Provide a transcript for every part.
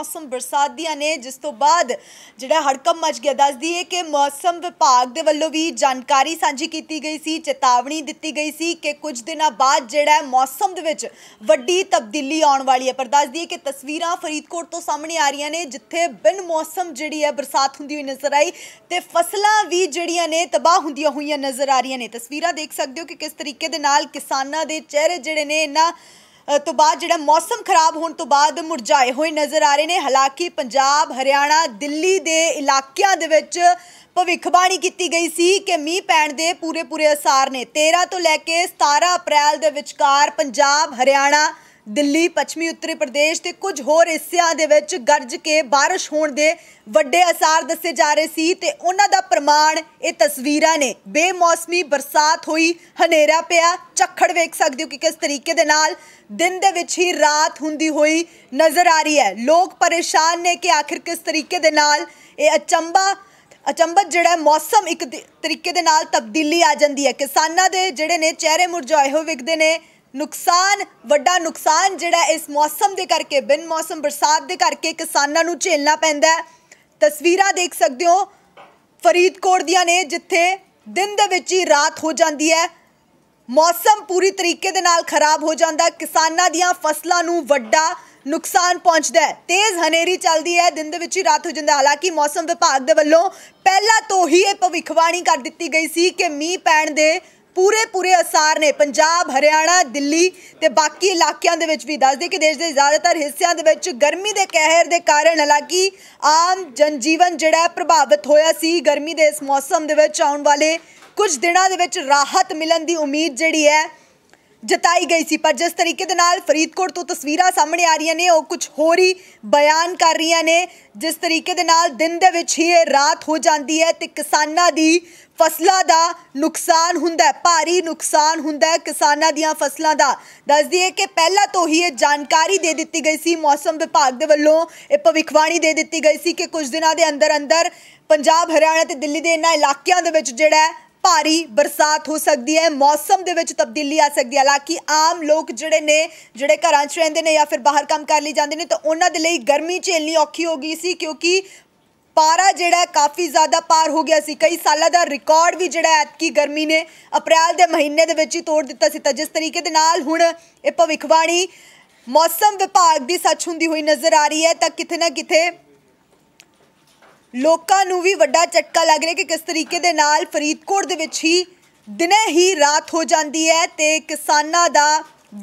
ਮੌਸਮ ਬਰਸਾਤ ਦੀਆਂ ਨੇ ਜਿਸ ਤੋਂ ਬਾਅਦ ਜਿਹੜਾ ਹੜਕੰਪ ਮਚ ਗਿਆ ਦੱਸਦੀ ਹੈ ਕਿ ਮੌਸਮ ਵਿਭਾਗ ਦੇ ਵੱਲੋਂ ਵੀ ਜਾਣਕਾਰੀ ਸਾਂਝੀ ਕੀਤੀ ਗਈ ਸੀ ਚੇਤਾਵਨੀ ਦਿੱਤੀ ਗਈ ਸੀ ਕਿ ਕੁਝ ਦਿਨਾਂ ਬਾਅਦ ਜਿਹੜਾ ਮੌਸਮ ਦੇ ਵਿੱਚ ਵੱਡੀ ਤਬਦੀਲੀ ਆਉਣ ਵਾਲੀ ਹੈ ਪਰ ਦੱਸਦੀ ਹੈ ਕਿ ਤਸਵੀਰਾਂ ਫਰੀਦਕੋਟ ਤੋਂ ਸਾਹਮਣੇ ਆ ਰਹੀਆਂ ਨੇ ਜਿੱਥੇ ਬਿਨ ਮੌਸਮ ਜਿਹੜੀ ਹੈ ਬਰਸਾਤ ਹੁੰਦੀ ਹੋਈ ਨਜ਼ਰ ਆਈ ਤੇ ਫਸਲਾਂ ਵੀ ਜਿਹੜੀਆਂ ਨੇ ਤਬਾਹ ਹੁੰਦੀਆਂ ਹੋਈਆਂ ਨਜ਼ਰ ਆ ਰਹੀਆਂ ਨੇ ਤਸਵੀਰਾਂ ਦੇਖ ਸਕਦੇ ਹੋ ਕਿ ਕਿਸ ਤਰੀਕੇ ਦੇ ਨਾਲ ਕਿਸਾਨਾਂ ਦੇ ਚਿਹਰੇ ਜਿਹੜੇ ਨੇ ਇਹਨਾਂ ਤੋਂ ਬਾਅਦ ਜਿਹੜਾ ਮੌਸਮ ਖਰਾਬ ਹੋਣ ਤੋਂ ਬਾਅਦ ਮੁਰਝਾਏ ਹੋਏ ਨਜ਼ਰ ਆ ਰਹੇ ਨੇ ਹਾਲਾਂਕਿ ਪੰਜਾਬ ਹਰਿਆਣਾ ਦਿੱਲੀ ਦੇ ਇਲਾਕਿਆਂ ਦੇ ਵਿੱਚ ਭਵਿੱਖਬਾਣੀ ਕੀਤੀ ਗਈ ਸੀ ਕਿ ਮੀਂਹ ਪੈਣ ਦੇ ਪੂਰੇ ਪੂਰੇ ਅਸਾਰ ਨੇ 13 ਤੋਂ ਲੈ ਕੇ 17 ਅਪ੍ਰੈਲ ਦੇ ਵਿਚਕਾਰ ਪੰਜਾਬ ਹਰਿਆਣਾ ਦਿੱਲੀ ਪੱਛਮੀ ਉੱਤਰੀ ਪ੍ਰਦੇਸ਼ ਤੇ ਕੁਝ ਹੋਰ ਹਿੱਸਿਆਂ ਦੇ ਵਿੱਚ ਗਰਜ ਕੇ بارش ਹੋਣ ਦੇ ਵੱਡੇ ਅਸਾਰ ਦੱਸੇ ਜਾ ਰਹੇ ਸੀ ਤੇ ਉਹਨਾਂ ਦਾ ਪ੍ਰਮਾਣ ਇਹ ਤਸਵੀਰਾਂ ਨੇ ਬੇਮੌਸਮੀ ਬਰਸਾਤ ਹੋਈ ਹਨੇਰਾ ਪਿਆ ਚੱਖੜ ਵੇਖ ਸਕਦੇ ਹੋ ਕਿ ਕਿਸ ਤਰੀਕੇ ਦੇ ਨਾਲ ਦਿਨ ਦੇ ਵਿੱਚ ਹੀ ਰਾਤ ਹੁੰਦੀ ਹੋਈ ਨਜ਼ਰ ਆ ਰਹੀ ਹੈ ਲੋਕ ਪਰੇਸ਼ਾਨ ਨੇ ਕਿ ਆਖਿਰ ਕਿਸ ਤਰੀਕੇ ਦੇ ਨਾਲ ਇਹ ਅਚੰਬਾ ਅਚੰਬਤ ਜਿਹੜਾ ਮੌਸਮ ਇੱਕ ਤਰੀਕੇ ਦੇ ਨਾਲ ਤਬਦੀਲੀ ਆ ਜਾਂਦੀ ਹੈ ਕਿਸਾਨਾਂ ਦੇ ਜਿਹੜੇ ਨੇ ਚਿਹਰੇ ਮੁਰਝਾਏ ਹੋਏ ਵਿਕਦੇ ਨੇ ਨੁਕਸਾਨ ਵੱਡਾ ਨੁਕਸਾਨ ਜਿਹੜਾ ਇਸ ਮੌਸਮ ਦੇ ਕਰਕੇ ਬਿਨ ਮੌਸਮ ਬਰਸਾਤ ਦੇ ਕਰਕੇ ਕਿਸਾਨਾਂ ਨੂੰ ਝੇਲਣਾ ਪੈਂਦਾ ਤਸਵੀਰਾਂ ਦੇਖ ਸਕਦੇ ਹੋ ਫਰੀਦਕੋਟ ਦੀਆਂ ਨੇ ਜਿੱਥੇ ਦਿਨ ਦੇ ਵਿੱਚ ਹੀ ਰਾਤ ਹੋ ਜਾਂਦੀ ਹੈ ਮੌਸਮ ਪੂਰੀ ਤਰੀਕੇ ਦੇ ਨਾਲ ਖਰਾਬ ਹੋ ਜਾਂਦਾ ਕਿਸਾਨਾਂ ਦੀਆਂ ਫਸਲਾਂ ਨੂੰ ਵੱਡਾ ਨੁਕਸਾਨ ਪਹੁੰਚਦਾ ਤੇਜ਼ ਹਨੇਰੀ ਚੱਲਦੀ ਹੈ ਦਿਨ ਦੇ ਵਿੱਚ ਹੀ ਰਾਤ ਹੋ ਜਾਂਦਾ ਹਾਲਾਂਕਿ ਮੌਸਮ ਵਿਭਾਗ ਦੇ ਵੱਲੋਂ ਪਹਿਲਾਂ ਤੋਂ ਹੀ ਇਹ ਭਵਿੱਖਬਾਣੀ ਕਰ ਦਿੱਤੀ ਗਈ ਸੀ ਕਿ ਮੀਂਹ ਪੈਣ ਦੇ ਪੂਰੇ ਪੂਰੇ ਅਸਾਰ ਨੇ ਪੰਜਾਬ ਹਰਿਆਣਾ ਦਿੱਲੀ ਤੇ ਬਾਕੀ ਇਲਾਕਿਆਂ ਦੇ ਵਿੱਚ ਵੀ ਦੱਸਦੇ ਕਿ ਦੇਸ਼ ਦੇ ਜ਼ਿਆਦਾਤਰ ਹਿੱਸਿਆਂ ਦੇ ਵਿੱਚ ਗਰਮੀ ਦੇ ਕਹਿਰ ਦੇ ਕਾਰਨ ਹਾਲਾਂਕਿ ਆਮ ਜਨਜੀਵਨ ਜਿਹੜਾ ਪ੍ਰਭਾਵਿਤ ਹੋਇਆ ਸੀ ਗਰਮੀ ਦੇ ਇਸ ਮੌਸਮ ਦੇ ਵਿੱਚ ਆਉਣ ਵਾਲੇ ਕੁਝ ਦਿਨਾਂ ਦੇ ਵਿੱਚ ਰਾਹਤ ਮਿਲਣ ਦੀ ਉਮੀਦ ਜਿਹੜੀ ਹੈ ਜਤਾਈ ਗਈ ਸੀ ਪਰ ਜਿਸ ਤਰੀਕੇ ਦੇ ਨਾਲ ਫਰੀਦਕੋਟ ਤੋਂ ਤਸਵੀਰਾਂ ਸਾਹਮਣੇ ਆ ਰਹੀਆਂ ਨੇ ਉਹ ਕੁਝ ਹੋਰ ਹੀ ਬਿਆਨ ਕਰ ਰਹੀਆਂ ਨੇ ਜਿਸ ਤਰੀਕੇ ਦੇ ਨਾਲ ਦਿਨ ਦੇ ਵਿੱਚ ਹੀ ਇਹ ਰਾਤ ਹੋ ਜਾਂਦੀ ਹੈ ਤੇ ਕਿਸਾਨਾਂ ਦੀ ਫਸਲਾਂ ਦਾ ਨੁਕਸਾਨ ਹੁੰਦਾ ਹੈ ਭਾਰੀ ਨੁਕਸਾਨ ਹੁੰਦਾ ਹੈ ਕਿਸਾਨਾਂ ਦੀਆਂ ਫਸਲਾਂ ਦਾ ਦੱਸਦੀ ਹੈ ਕਿ ਪਹਿਲਾਂ ਤੋਂ ਹੀ ਇਹ ਜਾਣਕਾਰੀ ਦੇ ਦਿੱਤੀ ਗਈ ਸੀ ਮੌਸਮ ਵਿਭਾਗ ਦੇ ਵੱਲੋਂ ਇਹ ਭਵਿੱਖਬਾਣੀ ਦੇ ਦਿੱਤੀ ਗਈ ਸੀ ਕਿ ਕੁਝ ਦਿਨਾਂ ਦੇ ਅੰਦਰ ਅੰਦਰ ਪੰਜਾਬ ਹਰਿਆਣਾ ਤੇ ਦਿੱਲੀ ਦੇ ਇਨ੍ਹਾਂ ਇਲਾਕਿਆਂ ਦੇ ਵਿੱਚ ਜਿਹੜਾ ਭਾਰੀ ਬਰਸਾਤ ਹੋ ਸਕਦੀ ਹੈ ਮੌਸਮ ਦੇ ਵਿੱਚ ਤਬਦੀਲੀ ਆ ਸਕਦੀ ਹੈ ਹਾਲਾਂਕਿ ਆਮ ਲੋਕ ਜਿਹੜੇ ਨੇ ਜਿਹੜੇ ਘਰਾਂ 'ਚ ਰਹਿੰਦੇ ਨੇ ਜਾਂ ਫਿਰ ਬਾਹਰ ਕੰਮ ਕਰ ਲਈ ਜਾਂਦੇ ਨੇ ਤਾਂ ਉਹਨਾਂ ਦੇ ਲਈ ਗਰਮੀ ਝੇਲਣੀ ਔਖੀ ਹੋ ਗਈ ਸੀ ਕਿਉਂਕਿ ਪਾਰਾ ਜਿਹੜਾ ਕਾਫੀ ਜ਼ਿਆਦਾ ਪਾਰ ਹੋ ਗਿਆ ਸੀ ਕਈ ਸਾਲਾਂ ਦਾ ਰਿਕਾਰਡ ਵੀ ਜਿਹੜਾ ਐਤਕੀ ਗਰਮੀ ਨੇ ਅਪ੍ਰੈਲ ਦੇ ਮਹੀਨੇ ਦੇ ਵਿੱਚ ਹੀ ਤੋੜ ਦਿੱਤਾ ਸੀ ਤਾਂ ਜਿਸ ਤਰੀਕੇ ਦੇ ਨਾਲ ਹੁਣ ਇਹ ਭਵਿੱਖਬਾਣੀ ਮੌਸਮ ਵਿਭਾਗ ਦੀ ਸੱਚ ਹੁੰਦੀ ਹੋਈ ਨਜ਼ਰ ਆ ਰਹੀ ਹੈ ਤਾਂ ਕਿਤੇ ਨਾ ਕਿਤੇ ਲੋਕਾਂ ਨੂੰ ਵੀ ਵੱਡਾ ਝਟਕਾ ਲੱਗ ਰਿਹਾ ਕਿ ਕਿਸ ਤਰੀਕੇ ਦੇ ਨਾਲ ਫਰੀਦਕੋਟ ਦੇ ਵਿੱਚ ਹੀ ਦਿਨੇ ਹੀ ਰਾਤ ਹੋ ਜਾਂਦੀ ਹੈ ਤੇ ਕਿਸਾਨਾਂ ਦਾ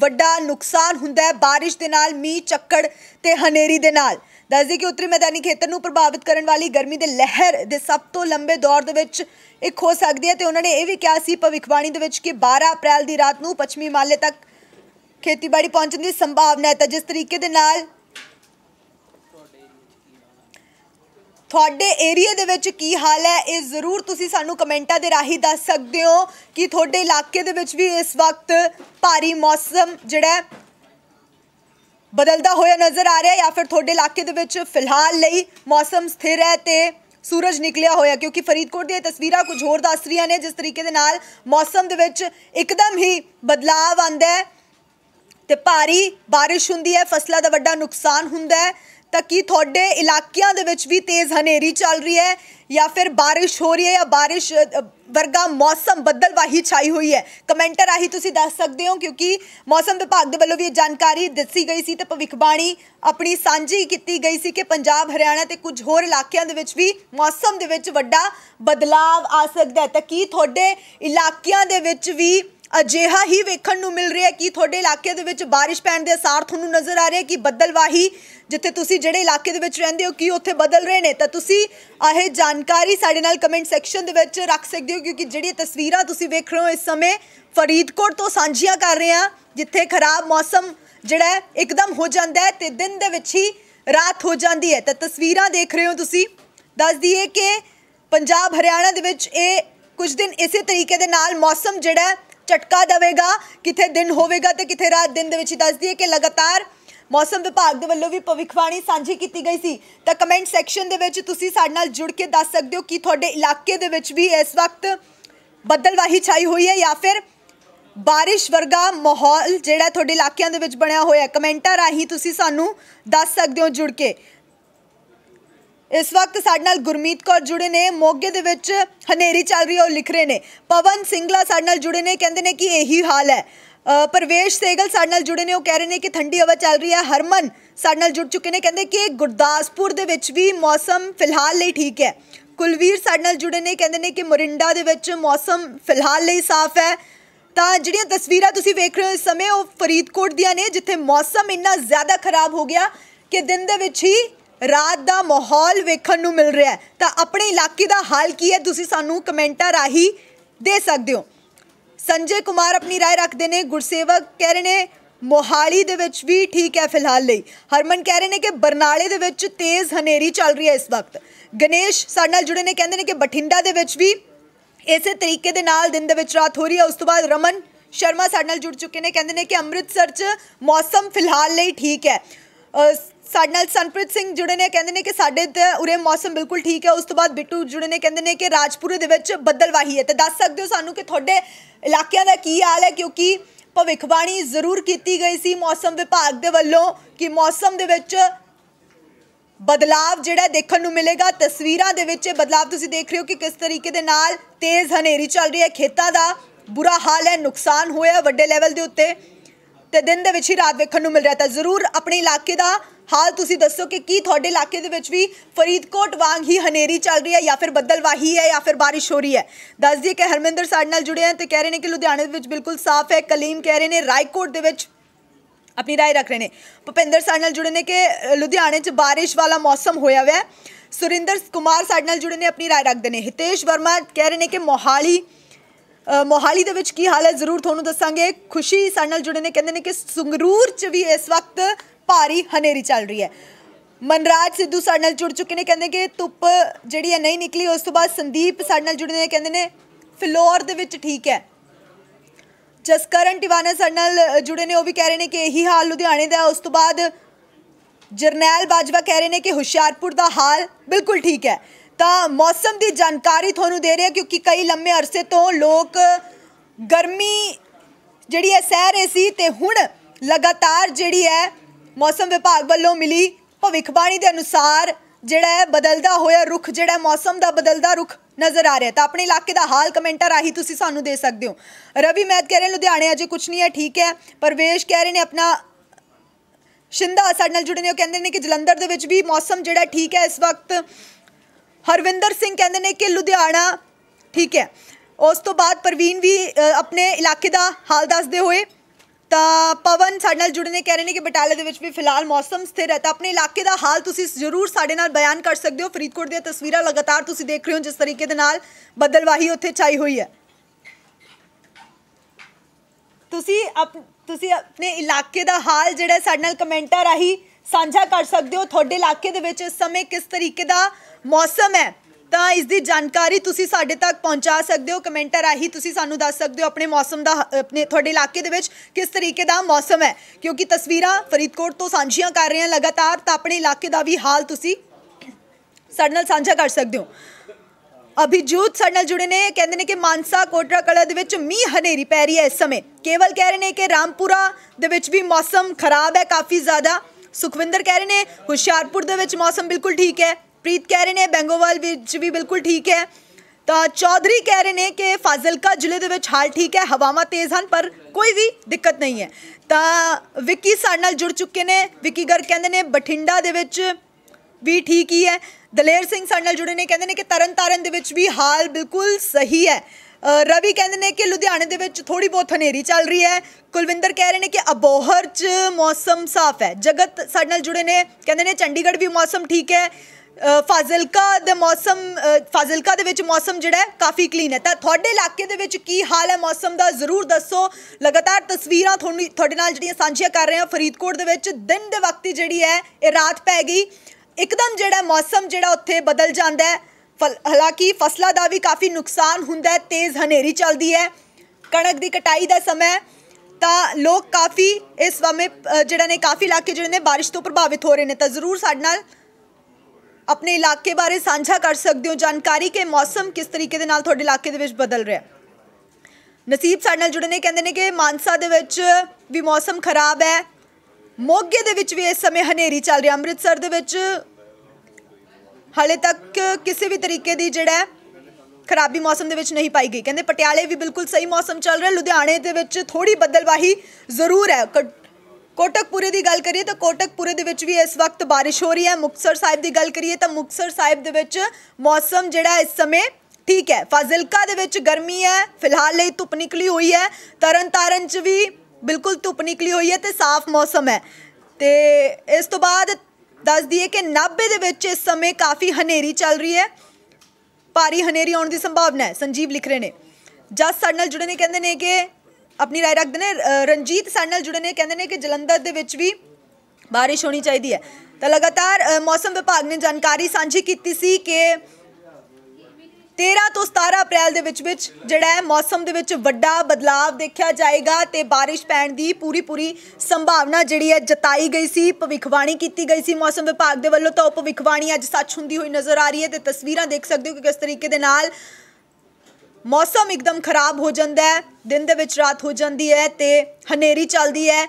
ਵੱਡਾ ਨੁਕਸਾਨ ਹੁੰਦਾ ਹੈ بارش ਦੇ ਨਾਲ ਮੀਂਹ ਚੱਕੜ ਤੇ ਹਨੇਰੀ ਦੇ ਨਾਲ ਦੱਸਦੇ ਕਿ ਉੱਤਰੀ ਮੈਦਾਨੀ ਖੇਤਰ ਨੂੰ ਪ੍ਰਭਾਵਿਤ ਕਰਨ ਵਾਲੀ ਗਰਮੀ ਦੇ ਲਹਿਰ ਦੇ ਸਭ ਤੋਂ ਲੰਬੇ ਦੌਰ ਦੇ ਵਿੱਚ ਇੱਕ ਹੋ ਸਕਦੀ ਹੈ ਤੇ ਉਹਨਾਂ ਨੇ ਇਹ ਵੀ ਕਿਹਾ ਸੀ ਭਵਿੱਖਬਾਣੀ ਦੇ ਵਿੱਚ ਕਿ 12 ਅਪ੍ਰੈਲ ਦੀ ਰਾਤ ਨੂੰ ਪੱਛਮੀ ਮਾਲੇ ਤੱਕ ਖੇਤੀਬਾੜੀ ਪਹੁੰਚਣ ਦੀ ਸੰਭਾਵਨਾ ਹੈ ਤਾਂ ਜਿਸ ਤਰੀਕੇ ਦੇ ਨਾਲ ਤੁਹਾਡੇ ਏਰੀਆ ਦੇ ਵਿੱਚ ਕੀ ਹਾਲ ਹੈ ਇਹ ਜ਼ਰੂਰ ਤੁਸੀਂ ਸਾਨੂੰ ਕਮੈਂਟਾਂ ਦੇ ਰਾਹੀਂ ਦੱਸ ਸਕਦੇ ਹੋ ਕਿ ਤੁਹਾਡੇ ਇਲਾਕੇ ਦੇ ਵਿੱਚ ਵੀ ਇਸ ਵਕਤ ਭਾਰੀ ਮੌਸਮ ਜਿਹੜਾ ਬਦਲਦਾ ਹੋਇਆ ਨਜ਼ਰ ਆ ਰਿਹਾ ਜਾਂ ਫਿਰ ਤੁਹਾਡੇ ਇਲਾਕੇ ਦੇ ਵਿੱਚ ਫਿਲਹਾਲ ਲਈ ਮੌਸਮ ਸਥਿਰ ਹੈ ਤੇ ਸੂਰਜ ਨਿਕਲਿਆ ਹੋਇਆ ਕਿਉਂਕਿ ਫਰੀਦਕੋਟ ਦੀਆਂ ਤਸਵੀਰਾਂ ਕੁਝ ਹੋਰ ਦੱਸ ਰਹੀਆਂ ਨੇ ਜਿਸ ਤਰੀਕੇ ਦੇ ਨਾਲ ਮੌਸਮ ਦੇ ਵਿੱਚ ਇੱਕਦਮ ਹੀ ਬਦਲਾਅ ਆਂਦਾ ਹੈ ਤੇ ਭਾਰੀ بارش ਹੁੰਦੀ ਹੈ ਫਸਲਾਂ ਦਾ ਵੱਡਾ ਨੁਕਸਾਨ ਹੁੰਦਾ ਹੈ ਤਾਂ ਕੀ ਤੁਹਾਡੇ ਇਲਾਕਿਆਂ ਦੇ ਵਿੱਚ ਵੀ ਤੇਜ਼ ਹਨੇਰੀ ਚੱਲ ਰਹੀ ਹੈ ਜਾਂ ਫਿਰ بارش ਹੋ ਰਹੀ ਹੈ ਜਾਂ بارش ਵਰਗਾ ਮੌਸਮ ਬੱਦਲਵਾਹੀ ਛਾਈ ਹੋਈ ਹੈ ਕਮੈਂਟਰ ਆਹੀ ਤੁਸੀਂ ਦੱਸ ਸਕਦੇ ਹੋ ਕਿਉਂਕਿ ਮੌਸਮ ਵਿਭਾਗ ਦੇ ਵੱਲੋਂ ਵੀ ਇਹ ਜਾਣਕਾਰੀ ਦਿੱਤੀ ਗਈ ਸੀ ਤੇ ਭਵਿੱਖਬਾਣੀ ਆਪਣੀ ਸਾਂਝੀ ਕੀਤੀ ਗਈ ਸੀ ਕਿ ਪੰਜਾਬ ਹਰਿਆਣਾ ਤੇ ਕੁਝ ਹੋਰ ਇਲਾਕਿਆਂ ਦੇ ਵਿੱਚ ਵੀ ਮੌਸਮ ਦੇ ਵਿੱਚ ਵੱਡਾ ਬਦਲਾਅ ਆ ਸਕਦਾ ਹੈ ਤਾਂ ਕੀ ਤੁਹਾਡੇ ਇਲਾਕਿਆਂ ਦੇ ਵਿੱਚ ਵੀ ਅਜਿਹਾ ਹੀ ਵੇਖਣ ਨੂੰ ਮਿਲ ਰਿਹਾ ਕਿ ਤੁਹਾਡੇ ਇਲਾਕੇ ਦੇ ਵਿੱਚ بارش ਪੈਣ ਦੇ ਅਸਾਰ ਤੁਹਾਨੂੰ ਨਜ਼ਰ ਆ ਰਹੇ ਕਿ ਬੱਦਲਵਾਹੀ ਜਿੱਥੇ ਤੁਸੀਂ ਜਿਹੜੇ ਇਲਾਕੇ ਦੇ ਵਿੱਚ ਰਹਿੰਦੇ ਹੋ ਕਿ ਉੱਥੇ ਬਦਲ ਰਹੇ ਨੇ ਤਾਂ ਤੁਸੀਂ ਇਹ ਜਾਣਕਾਰੀ ਸਾਡੇ ਨਾਲ ਕਮੈਂਟ ਸੈਕਸ਼ਨ ਦੇ ਵਿੱਚ ਰੱਖ ਸਕਦੇ ਹੋ ਕਿਉਂਕਿ ਜਿਹੜੀਆਂ ਤਸਵੀਰਾਂ ਤੁਸੀਂ ਵੇਖ ਰਹੇ ਹੋ ਇਸ ਸਮੇਂ ਫਰੀਦਕੋਟ ਤੋਂ ਸਾਂਝੀਆਂ ਕਰ ਰਹੇ ਹਾਂ ਜਿੱਥੇ ਖਰਾਬ ਮੌਸਮ ਜਿਹੜਾ ਇੱਕਦਮ ਹੋ ਜਾਂਦਾ ਹੈ ਤੇ ਦਿਨ ਦੇ ਵਿੱਚ ਹੀ ਰਾਤ ਹੋ ਜਾਂਦੀ ਹੈ ਤਾਂ ਤਸਵੀਰਾਂ ਦੇਖ ਰਹੇ ਹੋ ਤੁਸੀਂ ਦੱਸ ਦਈਏ ਕਿ ਪੰਜਾਬ ਹਰਿਆਣਾ ਦੇ ਵਿੱਚ ਇਹ ਕੁਝ ਦਿਨ ਇਸੇ ਤਰੀਕੇ ਦੇ ਨਾਲ ਮੌਸਮ ਜਿਹੜਾ ਝਟਕਾ ਦੇਵੇਗਾ ਕਿਥੇ ਦਿਨ ਹੋਵੇਗਾ ਤੇ ਕਿਥੇ ਰਾਤ ਦਿਨ ਦੇ ਵਿੱਚ ਦੱਸਦੀ ਹੈ ਕਿ ਲਗਾਤਾਰ ਮੌਸਮ ਵਿਭਾਗ ਦੇ ਵੱਲੋਂ ਵੀ ਭਵਿੱਖਬਾਣੀ ਸਾਂਝੀ ਕੀਤੀ ਗਈ ਸੀ ਤਾਂ ਕਮੈਂਟ ਸੈਕਸ਼ਨ ਦੇ ਵਿੱਚ ਤੁਸੀਂ ਸਾਡੇ ਨਾਲ ਜੁੜ ਕੇ ਦੱਸ ਸਕਦੇ ਹੋ ਕਿ ਤੁਹਾਡੇ ਇਲਾਕੇ ਦੇ ਵਿੱਚ ਵੀ ਇਸ ਵਕਤ ਬੱਦਲਵਾਹੀ ਛਾਈ ਹੋਈ ਹੈ ਜਾਂ ਫਿਰ ਬਾਰਿਸ਼ ਵਰਗਾ ਮਾਹੌਲ ਜਿਹੜਾ ਤੁਹਾਡੇ ਇਲਾਕਿਆਂ ਦੇ ਵਿੱਚ ਬਣਿਆ ਹੋਇਆ ਕਮੈਂਟਾਂ ਰਾਹੀਂ ਤੁਸੀਂ ਸਾਨੂੰ ਦੱਸ ਸਕਦੇ ਹੋ ਜੁੜ ਕੇ ਇਸ ਵਕਤ ਸਾਡੇ ਨਾਲ ਗੁਰਮੀਤ ਕੌਰ ਜੁੜੇ ਨੇ ਮੋਗੇ ਦੇ ਵਿੱਚ ਹਨੇਰੀ ਚੱਲ ਰਹੀ ਹੈ ਉਹ ਲਿਖ ਰਹੇ ਨੇ ਪਵਨ ਸਿੰਘਲਾ ਸਾਡੇ ਨਾਲ ਜੁੜੇ ਨੇ ਕਹਿੰਦੇ ਨੇ ਕਿ ਇਹੀ ਹਾਲ ਹੈ ਅ, ਪਰਵੇਸ਼ ਸੇਗਲ ਸਾਡੇ ਨਾਲ ਜੁੜੇ ਨੇ ਉਹ ਕਹਿ ਰਹੇ ਨੇ ਕਿ ਠੰਡੀ ਹਵਾ ਚੱਲ ਰਹੀ ਹੈ ਹਰਮਨ ਸਾਡੇ ਨਾਲ ਜੁੜ ਚੁੱਕੇ ਨੇ ਕਹਿੰਦੇ ਕਿ ਗੁਰਦਾਸਪੁਰ ਦੇ ਵਿੱਚ ਵੀ ਮੌਸਮ ਫਿਲਹਾਲ ਲਈ ਠੀਕ ਹੈ ਕੁਲਵੀਰ ਸਾਡੇ ਨਾਲ ਜੁੜੇ ਨੇ ਕਹਿੰਦੇ ਨੇ ਕਿ ਮੋਰਿੰਡਾ ਦੇ ਵਿੱਚ ਮੌਸਮ ਫਿਲਹਾਲ ਲਈ ਸਾਫ਼ ਹੈ ਤਾਂ ਜਿਹੜੀਆਂ ਤਸਵੀਰਾਂ ਤੁਸੀਂ ਵੇਖ ਰਹੇ ਹੋ ਇਸ ਸਮੇਂ ਉਹ ਫਰੀਦਕੋਟ ਦੀਆਂ ਨੇ ਜਿੱਥੇ ਮੌਸਮ ਇੰਨਾ ਜ਼ਿਆਦਾ ਖਰਾਬ ਹੋ ਗਿਆ ਕਿ ਦਿਨ ਦੇ ਵਿੱਚ ਹੀ ਰਾਤ ਦਾ ਮਾਹੌਲ ਵੇਖਣ ਨੂੰ ਮਿਲ ਰਿਹਾ ਹੈ ਤਾਂ ਆਪਣੇ ਇਲਾਕੇ ਦਾ ਹਾਲ ਕੀ ਹੈ ਤੁਸੀਂ ਸਾਨੂੰ ਕਮੈਂਟਾਂ ਰਾਹੀਂ ਦੇ ਸਕਦੇ ਹੋ ਸੰਜੇ ਕੁਮਾਰ ਆਪਣੀ رائے ਰੱਖਦੇ ਨੇ ਗੁਰਸੇਵਕ ਕਹਿ ਰਹੇ ਨੇ ਮੋਹਾਲੀ ਦੇ ਵਿੱਚ ਵੀ ਠੀਕ ਹੈ ਫਿਲਹਾਲ ਲਈ ਹਰਮਨ ਕਹਿ ਰਹੇ ਨੇ ਕਿ ਬਰਨਾਲੇ ਦੇ ਵਿੱਚ ਤੇਜ਼ ਹਨੇਰੀ ਚੱਲ ਰਹੀ ਹੈ ਇਸ ਵਕਤ ਗਣੇਸ਼ ਸਾਡੇ ਨਾਲ ਜੁੜੇ ਨੇ ਕਹਿੰਦੇ ਨੇ ਕਿ ਬਠਿੰਡਾ ਦੇ ਵਿੱਚ ਵੀ ਇਸੇ ਤਰੀਕੇ ਦੇ ਨਾਲ ਦਿਨ ਦੇ ਵਿੱਚ ਰਾਤ ਹੋ ਰਹੀ ਹੈ ਉਸ ਤੋਂ ਬਾਅਦ ਰਮਨ ਸ਼ਰਮਾ ਸਾਡੇ ਨਾਲ ਜੁੜ ਚੁੱਕੇ ਨੇ ਕਹਿੰਦੇ ਨੇ ਕਿ ਅੰਮ੍ਰਿਤਸਰ 'ਚ ਮੌਸਮ ਫਿਲਹਾਲ ਲਈ ਠੀਕ ਹੈ ਸਾਡੇ ਨਾਲ ਸੰਪ੍ਰੀਤ ਸਿੰਘ ਜੁੜੇ ਨੇ ਕਹਿੰਦੇ ਨੇ ਕਿ ਸਾਡੇ ਤੇ ਉਰੇ ਮੌਸਮ ਬਿਲਕੁਲ ਠੀਕ ਹੈ ਉਸ ਤੋਂ ਬਾਅਦ ਬਿੱਟੂ ਜੁੜੇ ਨੇ ਕਹਿੰਦੇ ਨੇ ਕਿ ਰਾਜਪੁਰੇ ਦੇ ਵਿੱਚ ਬੱਦਲਵਾਹੀ ਹੈ ਤੇ ਦੱਸ ਸਕਦੇ ਹੋ ਸਾਨੂੰ ਕਿ ਤੁਹਾਡੇ ਇਲਾਕਿਆਂ ਦਾ ਕੀ ਹਾਲ ਹੈ ਕਿਉਂਕਿ ਭਵਿੱਖਬਾਣੀ ਜ਼ਰੂਰ ਕੀਤੀ ਗਈ ਸੀ ਮੌਸਮ ਵਿਭਾਗ ਦੇ ਵੱਲੋਂ ਕਿ ਮੌਸਮ ਦੇ ਵਿੱਚ ਬਦਲਾਵ ਜਿਹੜਾ ਦੇਖਣ ਨੂੰ ਮਿਲੇਗਾ ਤਸਵੀਰਾਂ ਦੇ ਵਿੱਚ ਬਦਲਾਵ ਤੁਸੀਂ ਦੇਖ ਰਹੇ ਹੋ ਕਿ ਕਿਸ ਤਰੀਕੇ ਦੇ ਨਾਲ ਤੇਜ਼ ਹਨੇਰੀ ਚੱਲ ਰਹੀ ਹੈ ਖੇਤਾਂ ਦਾ ਬੁਰਾ ਹਾਲ ਹੈ ਨੁਕਸਾਨ ਹੋਇਆ ਵੱਡੇ ਲੈਵਲ ਦੇ ਉੱਤੇ ਤੇ ਦਿਨ ਦੇ ਵਿੱਚ ਹੀ ਰਾਤ ਵੇਖਣ ਨੂੰ ਮਿਲ ਰਿਹਾ ਤਾਂ ਜ਼ਰੂਰ ਆਪਣੇ ਇਲਾਕੇ ਦਾ ਹਾਲ ਤੁਸੀਂ ਦੱਸੋ ਕਿ ਕੀ ਤੁਹਾਡੇ ਇਲਾਕੇ ਦੇ ਵਿੱਚ ਵੀ ਫਰੀਦਕੋਟ ਵਾਂਗ ਹੀ ਹਨੇਰੀ ਚੱਲ ਰਹੀ ਹੈ ਜਾਂ ਫਿਰ ਬੱਦਲਵਾਹੀ ਹੈ ਜਾਂ ਫਿਰ ਬਾਰਿਸ਼ ਹੋ ਰਹੀ ਹੈ ਦੱਸ ਦਈਏ ਕਿ ਹਰਮਿੰਦਰ ਸਾਡੇ ਨਾਲ ਜੁੜੇ ਹਨ ਤੇ ਕਹਿ ਰਹੇ ਨੇ ਕਿ ਲੁਧਿਆਣੇ ਦੇ ਵਿੱਚ ਬਿਲਕੁਲ ਸਾਫ਼ ਹੈ ਕਲੀਮ ਕਹਿ ਰਹੇ ਨੇ ਰਾਏਕੋਟ ਦੇ ਵਿੱਚ ਆਪਣੀ رائے ਰੱਖ ਰਹੇ ਨੇ ਭਪਿੰਦਰ ਸਾਡੇ ਨਾਲ ਜੁੜੇ ਨੇ ਕਿ ਲੁਧਿਆਣੇ 'ਚ ਬਾਰਿਸ਼ ਵਾਲਾ ਮੌਸਮ ਹੋਇਆ ਹੋਇਆ ਸੁਰਿੰਦਰ ਕੁਮਾਰ ਸਾਡੇ ਨਾਲ ਜੁੜੇ ਨੇ ਆਪਣੀ رائے ਰੱਖਦੇ ਨੇ ਹਿਤੇਸ਼ ਵਰਮਾ ਕਹਿ ਰਹੇ ਨੇ ਕਿ ਮੋਹਾਲੀ ਮੋਹਾਲੀ ਦੇ ਵਿੱਚ ਕੀ ਹਾਲ ਹੈ ਜ਼ਰੂਰ ਤੁਹਾਨੂੰ ਦੱਸਾਂਗੇ ਖੁਸ਼ੀ ਸਾਡੇ ਨਾਲ ਜੁੜੇ ਨੇ ਕਹਿੰਦੇ ਨੇ ਕਿ ਸੰਗਰੂਰ 'ਚ ਵੀ ਇਸ ਵਕਤ ਭਾਰੀ ਹਨੇਰੀ ਚੱਲ ਰਹੀ ਹੈ ਮਨਰਾਜ ਸਿੱਧੂ ਸਾਡੇ ਨਾਲ ਜੁੜ ਚੁੱਕੇ ਨੇ ਕਹਿੰਦੇ ਕਿ ਧੁੱਪ ਜਿਹੜੀ ਹੈ ਨਹੀਂ ਨਿਕਲੀ ਉਸ ਤੋਂ ਬਾਅਦ ਸੰਦੀਪ ਸਾਡੇ ਨਾਲ ਜੁੜਨੇ ਕਹਿੰਦੇ ਨੇ ਫਲੋਰ ਦੇ ਵਿੱਚ ਠੀਕ ਹੈ ਜਸਕਰਨ ਟਿਵਾਨਾ ਸਾਡੇ ਨਾਲ ਜੁੜੇ ਨੇ ਉਹ ਵੀ ਕਹਿ ਰਹੇ ਨੇ ਕਿ ਇਹੀ ਹਾਲ ਲੁਧਿਆਣੇ ਦਾ ਉਸ ਤੋਂ ਬਾਅਦ ਜਰਨੈਲ ਬਾਜਵਾ ਕਹਿ ਰਹੇ ਨੇ ਕਿ ਹੁਸ਼ਿਆਰਪੁਰ ਦਾ ਹਾਲ ਬਿਲਕੁਲ ਠੀਕ ਹੈ ਤਾਂ ਮੌਸਮ ਦੀ ਜਾਣਕਾਰੀ ਤੁਹਾਨੂੰ ਦੇ ਰਿਹਾ ਕਿਉਂਕਿ ਕਈ ਲੰਮੇ ਅਰਸੇ ਤੋਂ ਲੋਕ ਗਰਮੀ ਜਿਹੜੀ ਹੈ ਸਹਿ ਰਹੇ ਸੀ ਤੇ ਹੁਣ ਲਗਾਤਾਰ ਜਿਹੜੀ ਹੈ ਮੌਸਮ ਵਿਭਾਗ ਵੱਲੋਂ ਮਿਲੀ ਭਵਿੱਖਬਾਣੀ ਦੇ ਅਨੁਸਾਰ ਜਿਹੜਾ ਹੈ ਬਦਲਦਾ ਹੋਇਆ ਰੁਖ ਜਿਹੜਾ ਮੌਸਮ ਦਾ ਬਦਲਦਾ ਰੁਖ ਨਜ਼ਰ ਆ ਰਿਹਾ ਤਾਂ ਆਪਣੇ ਇਲਾਕੇ ਦਾ ਹਾਲ ਕਮੈਂਟਰ ਆਹੀ ਤੁਸੀਂ ਸਾਨੂੰ ਦੇ ਸਕਦੇ ਹੋ ਰਵੀ ਮੈਦ ਕਹਿ ਰਹੇ ਲੁਧਿਆਣੇ ਅਜੇ ਕੁਝ ਨਹੀਂ ਹੈ ਠੀਕ ਹੈ ਪਰਵੇਸ਼ ਕਹਿ ਰਹੇ ਨੇ ਆਪਣਾ ਸ਼ਿੰਦਾ ਸਾਡੇ ਨਾਲ ਜੁੜੇ ਨੇ ਉਹ ਕਹਿੰਦੇ ਨੇ ਕਿ ਜਲੰਧਰ ਦੇ ਵਿੱਚ ਵੀ ਮੌਸਮ ਜਿਹੜਾ ਠੀਕ ਹੈ ਇਸ ਵਕਤ ਹਰਵਿੰਦਰ ਸਿੰਘ ਕਹਿੰਦੇ ਨੇ ਕਿ ਲੁਧਿਆਣਾ ਠੀਕ ਹੈ ਉਸ ਤੋਂ ਬਾਅਦ ਪ੍ਰਵੀਨ ਵੀ ਆਪਣੇ ਇਲਾਕੇ ਦਾ ਹਾਲ ਦੱਸਦੇ ਹੋਏ ਤਾਂ ਪਵਨ ਸਾਡੇ ਨਾਲ ਜੁੜਨੇ ਕਹਿ ਰਹੇ ਨੇ ਕਿ ਬਟਾਲੇ ਦੇ ਵਿੱਚ ਵੀ ਫਿਲਹਾਲ ਮੌਸਮ ਸਥਿਰ ਹੈ ਤਾਂ ਆਪਣੇ ਇਲਾਕੇ ਦਾ ਹਾਲ ਤੁਸੀਂ ਜ਼ਰੂਰ ਸਾਡੇ ਨਾਲ ਬਿਆਨ ਕਰ ਸਕਦੇ ਹੋ ਫਰੀਦਕੋਟ ਦੀਆਂ ਤਸਵੀਰਾਂ ਲਗਾਤਾਰ ਤੁਸੀਂ ਦੇਖ ਰਹੇ ਹੋ ਜਿਸ ਤਰੀਕੇ ਦੇ ਨਾਲ ਬਦਲਵਾਹੀ ਉੱਥੇ ਛਾਈ ਹੋਈ ਹੈ ਤੁਸੀਂ ਤੁਸੀਂ ਆਪਣੇ ਇਲਾਕੇ ਦਾ ਹਾਲ ਜਿਹੜਾ ਸਾਡੇ ਨਾਲ ਕਮੈਂਟਾਂ ਰਾਹੀਂ ਸਾਂਝਾ ਕਰ ਸਕਦੇ ਹੋ ਤੁਹਾਡੇ ਇਲਾਕੇ ਦੇ ਵਿੱਚ ਇਸ ਸਮੇਂ ਕਿਸ ਤਰੀਕੇ ਦਾ ਮੌਸਮ ਹੈ ਤਾਂ ਇਸ ਦੀ ਜਾਣਕਾਰੀ ਤੁਸੀਂ ਸਾਡੇ ਤੱਕ ਪਹੁੰਚਾ ਸਕਦੇ ਹੋ ਕਮੈਂਟਰ ਆਹੀ ਤੁਸੀਂ ਸਾਨੂੰ ਦੱਸ ਸਕਦੇ ਹੋ ਆਪਣੇ ਮੌਸਮ ਦਾ ਆਪਣੇ ਤੁਹਾਡੇ ਇਲਾਕੇ ਦੇ ਵਿੱਚ ਕਿਸ ਤਰੀਕੇ ਦਾ ਮੌਸਮ ਹੈ ਕਿਉਂਕਿ ਤਸਵੀਰਾਂ ਫਰੀਦਕੋਟ ਤੋਂ ਸਾਂਝੀਆਂ ਕਰ ਰਹੇ ਹਾਂ ਲਗਾਤਾਰ ਤਾਂ ਆਪਣੇ ਇਲਾਕੇ ਦਾ ਵੀ ਹਾਲ ਤੁਸੀਂ ਸਾਡੇ ਨਾਲ ਸਾਂਝਾ ਕਰ ਸਕਦੇ ਹੋ ਅਭਿਜੂਤ ਸਾਡੇ ਨਾਲ ਜੁੜੇ ਨੇ ਕਹਿੰਦੇ ਨੇ ਕਿ ਮਾਨਸਾ ਕੋਟਰਾ ਕਲਾ ਦੇ ਵਿੱਚ ਮੀਂਹ ਹਨੇਰੀ ਪੈ ਰਹੀ ਹੈ ਇਸ ਸਮੇਂ ਕੇਵਲ ਕਹਿ ਰਹੇ ਨੇ ਕਿ ਰਾਮਪੁਰਾ ਦੇ ਵਿੱਚ ਵੀ ਮੌਸਮ ਖਰਾਬ ਹੈ ਕਾਫੀ ਜ਼ਿਆਦਾ ਸੁਖਵਿੰਦਰ ਕਹਿ ਰਹੇ ਨੇ ਹੁਸ਼ਿਆਰਪੁਰ ਦੇ ਵਿੱਚ ਮੌਸਮ ਬਿਲਕੁਲ ਠੀਕ ਹੈ ਪ੍ਰੀਤ ਕਹਿ ਰਹੇ ਨੇ ਬੈਂਗੋਵਾਲ ਵਿੱਚ ਵੀ ਬਿਲਕੁਲ ਠੀਕ ਹੈ ਤਾਂ ਚੌਧਰੀ ਕਹਿ ਰਹੇ ਨੇ ਕਿ ਫਾਜ਼ਿਲਕਾ ਜ਼ਿਲ੍ਹੇ ਦੇ ਵਿੱਚ ਹਾਲ ਠੀਕ ਹੈ ਹਵਾਵਾਂ ਤੇਜ਼ ਹਨ ਪਰ ਕੋਈ ਵੀ ਦਿੱਕਤ ਨਹੀਂ ਹੈ ਤਾਂ ਵਿੱਕੀ ਸਾਡੇ ਨਾਲ ਜੁੜ ਚੁੱਕੇ ਨੇ ਵਿੱਕੀ ਗਰ ਕਹਿੰਦੇ ਨੇ ਬਠਿੰਡਾ ਦੇ ਵਿੱਚ ਵੀ ਠੀਕ ਹੀ ਹੈ ਦਲੇਰ ਸਿੰਘ ਸਾਡੇ ਨਾਲ ਜੁੜੇ ਨੇ ਕਹਿੰਦੇ ਨੇ ਕਿ ਤਰਨਤਾਰਨ ਦੇ ਵਿੱਚ ਵੀ ਹਾਲ ਬਿਲਕੁਲ ਸਹੀ ਹੈ ਰਵੀ ਕਹਿੰਦੇ ਨੇ ਕਿ ਲੁਧਿਆਣੇ ਦੇ ਵਿੱਚ ਥੋੜੀ ਬਹੁਤ ਹਨੇਰੀ ਚੱਲ ਰਹੀ ਹੈ ਕੁਲਵਿੰਦਰ ਕਹਿ ਰਹੇ ਨੇ ਕਿ ਅਬੋਹਰ 'ਚ ਮੌਸਮ ਸਾਫ਼ ਹੈ ਜਗਤ ਸਾਡੇ ਨਾਲ ਜੁੜੇ ਨੇ ਕਹਿੰਦੇ ਨੇ ਚੰਡੀਗੜ੍ਹ ਵੀ ਮੌਸਮ ਠੀਕ ਹੈ ਫਾਜ਼ਿਲਕਾ ਦੇ ਮੌਸਮ ਫਾਜ਼ਿਲਕਾ ਦੇ ਵਿੱਚ ਮੌਸਮ ਜਿਹੜਾ ਹੈ ਕਾਫੀ ਕਲੀਨ ਹੈ ਤਾਂ ਤੁਹਾਡੇ ਇਲਾਕੇ ਦੇ ਵਿੱਚ ਕੀ ਹਾਲ ਹੈ ਮੌਸਮ ਦਾ ਜ਼ਰੂਰ ਦੱਸੋ ਲਗਾਤਾਰ ਤਸਵੀਰਾਂ ਤੁਹਾਨੂੰ ਤੁਹਾਡੇ ਨਾਲ ਜਿਹੜੀਆਂ ਸਾਂਝੀਆਂ ਕਰ ਰਹੇ ਹਾਂ ਫਰੀਦਕੋਟ ਦੇ ਵਿੱਚ ਦਿਨ ਦੇ ਵਕਤ ਜਿਹੜੀ ਹੈ ਇਹ ਰਾਤ ਪੈ ਗਈ ਇੱਕਦਮ ਜਿਹੜਾ ਮੌਸਮ ਜਿਹੜਾ ਉੱਥੇ ਬਦਲ ਜਾਂਦਾ ਹੈ ਹਾਲਾਂਕਿ ਫਸਲਾਂ ਦਾ ਵੀ ਕਾਫੀ ਨੁਕਸਾਨ ਹੁੰਦਾ ਹੈ ਤੇਜ਼ ਹਨੇਰੀ ਚੱਲਦੀ ਹੈ ਕਣਕ ਦੀ ਕਟਾਈ ਦਾ ਸਮਾਂ ਤਾਂ ਲੋਕ ਕਾਫੀ ਇਸ ਵਮੇ ਜਿਹੜਾ ਨੇ ਕਾਫੀ ਇਲਾਕੇ ਜਿਹੜੇ ਨੇ ਬਾਰਿਸ਼ ਤੋਂ ਪ੍ਰਭਾਵਿਤ ਹੋ ਰਹੇ ਨੇ ਤਾਂ ਜ਼ਰੂਰ ਸਾਡੇ ਨਾਲ ਆਪਣੇ ਇਲਾਕੇ ਬਾਰੇ ਸਾਂਝਾ ਕਰ ਸਕਦੇ ਹੋ ਜਾਣਕਾਰੀ ਕਿ ਮੌਸਮ ਕਿਸ ਤਰੀਕੇ ਦੇ ਨਾਲ ਤੁਹਾਡੇ ਇਲਾਕੇ ਦੇ ਵਿੱਚ ਬਦਲ ਰਿਹਾ ਨਸੀਬ ਸਾਡੇ ਨਾਲ ਜੁੜਨੇ ਕਹਿੰਦੇ ਨੇ ਕਿ ਮਾਨਸਾ ਦੇ ਵਿੱਚ ਵੀ ਮੌਸਮ ਖਰਾਬ ਹੈ ਮੋਗੇ ਦੇ ਵਿੱਚ ਵੀ ਇਸ ਸਮੇਂ ਹਨੇਰੀ ਚੱਲ ਰਹੀ ਹੈ ਅੰਮ੍ਰਿਤਸਰ ਦੇ ਵਿੱਚ ਹਾਲੇ ਤੱਕ ਕਿਸੇ ਵੀ ਤਰੀਕੇ ਦੀ ਜਿਹੜਾ ਖਰਾਬੀ ਮੌਸਮ ਦੇ ਵਿੱਚ ਨਹੀਂ ਪਾਈ ਗਈ ਕਹਿੰਦੇ ਪਟਿਆਲੇ ਵੀ ਬਿਲਕੁਲ ਸਹੀ ਮੌਸਮ ਚੱਲ ਰਿਹਾ ਲੁਧਿਆਣੇ ਦੇ ਵਿੱਚ ਥੋੜੀ ਬੱਦਲਵਾਹੀ ਜ਼ਰੂਰ ਹੈ ਕੋਟਕਪੂਰੇ ਦੀ ਗੱਲ ਕਰੀਏ ਤਾਂ ਕੋਟਕਪੂਰੇ ਦੇ ਵਿੱਚ ਵੀ ਇਸ ਵਕਤ بارش ਹੋ ਰਹੀ ਹੈ ਮੁਕਸਰ ਸਾਹਿਬ ਦੀ ਗੱਲ ਕਰੀਏ ਤਾਂ ਮੁਕਸਰ ਸਾਹਿਬ ਦੇ ਵਿੱਚ ਮੌਸਮ ਜਿਹੜਾ ਇਸ ਸਮੇਂ ਠੀਕ ਹੈ ਫਾਜ਼ਿਲਕਾ ਦੇ ਵਿੱਚ ਗਰਮੀ ਹੈ ਫਿਲਹਾਲ ਲਈ ਧੁੱਪ ਨਿਕਲੀ ਹੋਈ ਹੈ ਤਰਨਤਾਰਨ 'ਚ ਵੀ ਬਿਲਕੁਲ ਧੁੱਪ ਨਿਕਲੀ ਹੋਈ ਹੈ ਤੇ ਸਾਫ਼ ਮੌਸਮ ਹੈ ਤੇ ਇਸ ਤੋਂ ਬਾਅਦ ਦੱਸ ਦਈਏ ਕਿ ਨਾਭੇ ਦੇ ਵਿੱਚ ਇਸ ਸਮੇਂ ਕਾਫੀ ਹਨੇਰੀ ਚੱਲ ਰਹੀ ਹੈ ਭਾਰੀ ਹਨੇਰੀ ਆਉਣ ਦੀ ਸੰਭਾਵਨਾ ਹੈ ਸੰਜੀਵ ਲਿਖ ਰਹੇ ਨੇ ਜਸ ਸਾਡੇ ਨਾਲ ਜੁੜੇ ਨੇ ਕਹਿੰਦੇ ਨੇ ਕਿ ਆਪਣੀ رائے ਰੱਖਦੇ ਨੇ ਰਣਜੀਤ ਸਾਡੇ ਨਾਲ ਜੁੜੇ ਨੇ ਕਹਿੰਦੇ ਨੇ ਕਿ ਜਲੰਧਰ ਦੇ ਵਿੱਚ ਵੀ بارش ਹੋਣੀ ਚਾਹੀਦੀ ਹੈ ਤਾਂ ਲਗਾਤਾਰ ਮੌਸਮ ਵਿਭਾਗ ਨੇ ਜਾਣਕਾਰੀ ਸਾਂਝੀ ਕੀਤੀ ਸੀ ਕਿ 13 ਤੋਂ 17 ਅਪ੍ਰੈਲ ਦੇ ਵਿੱਚ ਵਿੱਚ ਜਿਹੜਾ ਹੈ ਮੌਸਮ ਦੇ ਵਿੱਚ ਵੱਡਾ ਬਦਲਾਅ ਦੇਖਿਆ ਜਾਏਗਾ ਤੇ بارش ਪੈਣ ਦੀ ਪੂਰੀ ਪੂਰੀ ਸੰਭਾਵਨਾ ਜਿਹੜੀ ਹੈ ਜਤਾਈ ਗਈ ਸੀ ਭਵਿੱਖਬਾਣੀ ਕੀਤੀ ਗਈ ਸੀ ਮੌਸਮ ਵਿਭਾਗ ਦੇ ਵੱਲੋਂ ਤਾਂ ਉਹ ਭਵਿੱਖਬਾਣੀ ਅੱਜ ਸੱਚ ਹੁੰਦੀ ਹੋਈ ਨਜ਼ਰ ਆ ਰਹੀ ਹੈ ਤੇ ਤਸਵੀਰਾਂ ਦੇਖ ਸਕਦੇ ਹੋ ਕਿ ਕਿਸ ਤਰੀਕੇ ਦੇ ਨਾਲ ਮੌਸਮ ਇੱਕਦਮ ਖਰਾਬ ਹੋ ਜਾਂਦਾ ਹੈ ਦਿਨ ਦੇ ਵਿੱਚ ਰਾਤ ਹੋ ਜਾਂਦੀ ਹੈ ਤੇ ਹਨੇਰੀ ਚੱਲਦੀ ਹੈ